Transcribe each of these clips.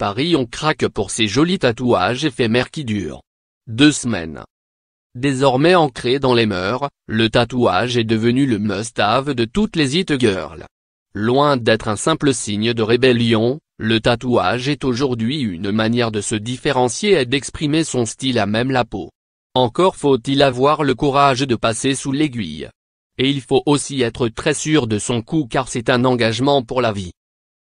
Paris on craque pour ces jolis tatouages éphémères qui durent deux semaines. Désormais ancré dans les mœurs, le tatouage est devenu le must-have de toutes les it girls. Loin d'être un simple signe de rébellion, le tatouage est aujourd'hui une manière de se différencier et d'exprimer son style à même la peau. Encore faut-il avoir le courage de passer sous l'aiguille. Et il faut aussi être très sûr de son coup car c'est un engagement pour la vie.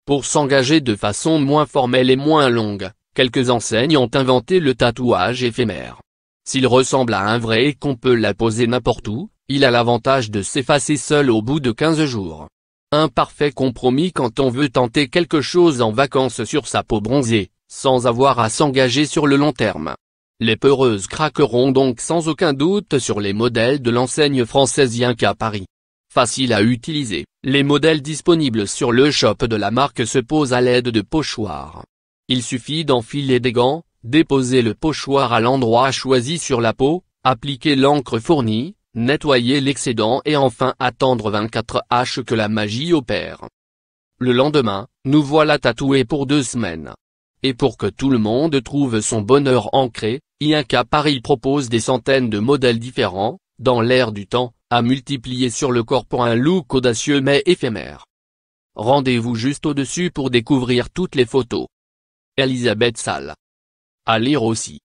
Pour s'engager de façon moins formelle et moins longue, quelques enseignes ont inventé le tatouage éphémère. S'il ressemble à un vrai et qu'on peut la poser n'importe où, il a l'avantage de s'effacer seul au bout de 15 jours. Un parfait compromis quand on veut tenter quelque chose en vacances sur sa peau bronzée, sans avoir à s'engager sur le long terme. Les peureuses craqueront donc sans aucun doute sur les modèles de l'enseigne française Yinka Paris facile à utiliser, les modèles disponibles sur le shop de la marque se posent à l'aide de pochoirs. Il suffit d'enfiler des gants, déposer le pochoir à l'endroit choisi sur la peau, appliquer l'encre fournie, nettoyer l'excédent et enfin attendre 24H que la magie opère. Le lendemain, nous voilà tatoués pour deux semaines. Et pour que tout le monde trouve son bonheur ancré, INCA Paris propose des centaines de modèles différents, dans l'air du temps, à multiplier sur le corps pour un look audacieux mais éphémère. Rendez-vous juste au-dessus pour découvrir toutes les photos. Elisabeth Salle. À lire aussi.